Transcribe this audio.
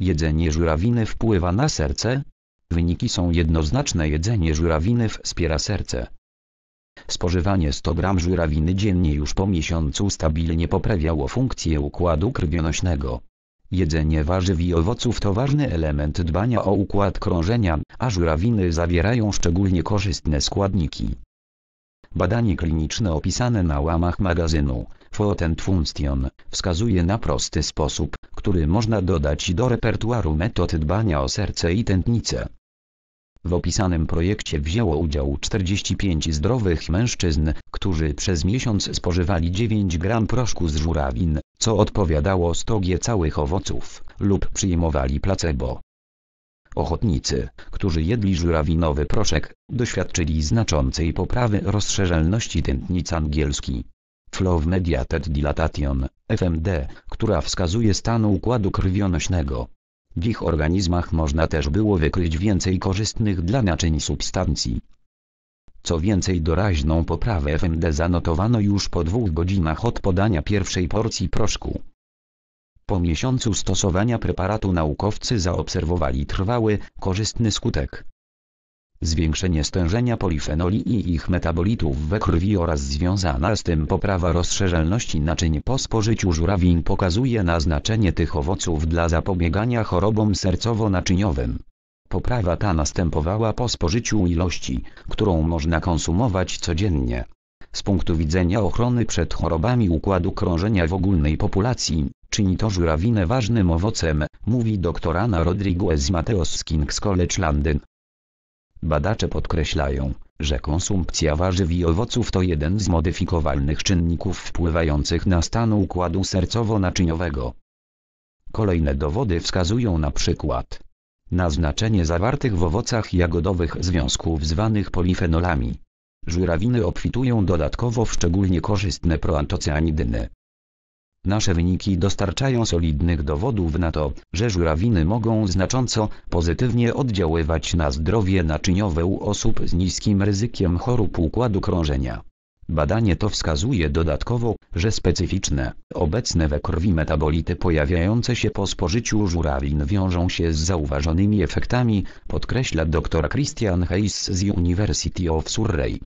Jedzenie żurawiny wpływa na serce? Wyniki są jednoznaczne jedzenie żurawiny wspiera serce. Spożywanie 100 g żurawiny dziennie już po miesiącu stabilnie poprawiało funkcję układu krwionośnego. Jedzenie warzyw i owoców to ważny element dbania o układ krążenia, a żurawiny zawierają szczególnie korzystne składniki. Badanie kliniczne opisane na łamach magazynu Potent Funktion wskazuje na prosty sposób, który można dodać do repertuaru metod dbania o serce i tętnice. W opisanym projekcie wzięło udział 45 zdrowych mężczyzn, którzy przez miesiąc spożywali 9 gram proszku z żurawin, co odpowiadało stogie całych owoców, lub przyjmowali placebo. Ochotnicy, którzy jedli żurawinowy proszek, doświadczyli znaczącej poprawy rozszerzalności tętnic angielskiej. Flow of Mediated Dilatation, FMD, która wskazuje stan układu krwionośnego. W ich organizmach można też było wykryć więcej korzystnych dla naczyń substancji. Co więcej doraźną poprawę FMD zanotowano już po dwóch godzinach od podania pierwszej porcji proszku. Po miesiącu stosowania preparatu naukowcy zaobserwowali trwały, korzystny skutek zwiększenie stężenia polifenoli i ich metabolitów we krwi oraz związana z tym poprawa rozszerzalności naczyń po spożyciu żurawin pokazuje na znaczenie tych owoców dla zapobiegania chorobom sercowo-naczyniowym. Poprawa ta następowała po spożyciu ilości, którą można konsumować codziennie. Z punktu widzenia ochrony przed chorobami układu krążenia w ogólnej populacji, czyni to żurawinę ważnym owocem, mówi doktor Ana Rodriguez Mateos z King's College London. Badacze podkreślają, że konsumpcja warzyw i owoców to jeden z modyfikowalnych czynników wpływających na stan układu sercowo-naczyniowego. Kolejne dowody wskazują na przykład na znaczenie zawartych w owocach jagodowych związków zwanych polifenolami. Żurawiny obfitują dodatkowo w szczególnie korzystne proantocyanidyny. Nasze wyniki dostarczają solidnych dowodów na to, że żurawiny mogą znacząco pozytywnie oddziaływać na zdrowie naczyniowe u osób z niskim ryzykiem chorób układu krążenia. Badanie to wskazuje dodatkowo, że specyficzne, obecne we krwi metabolity pojawiające się po spożyciu żurawin wiążą się z zauważonymi efektami, podkreśla dr Christian Hayes z University of Surrey.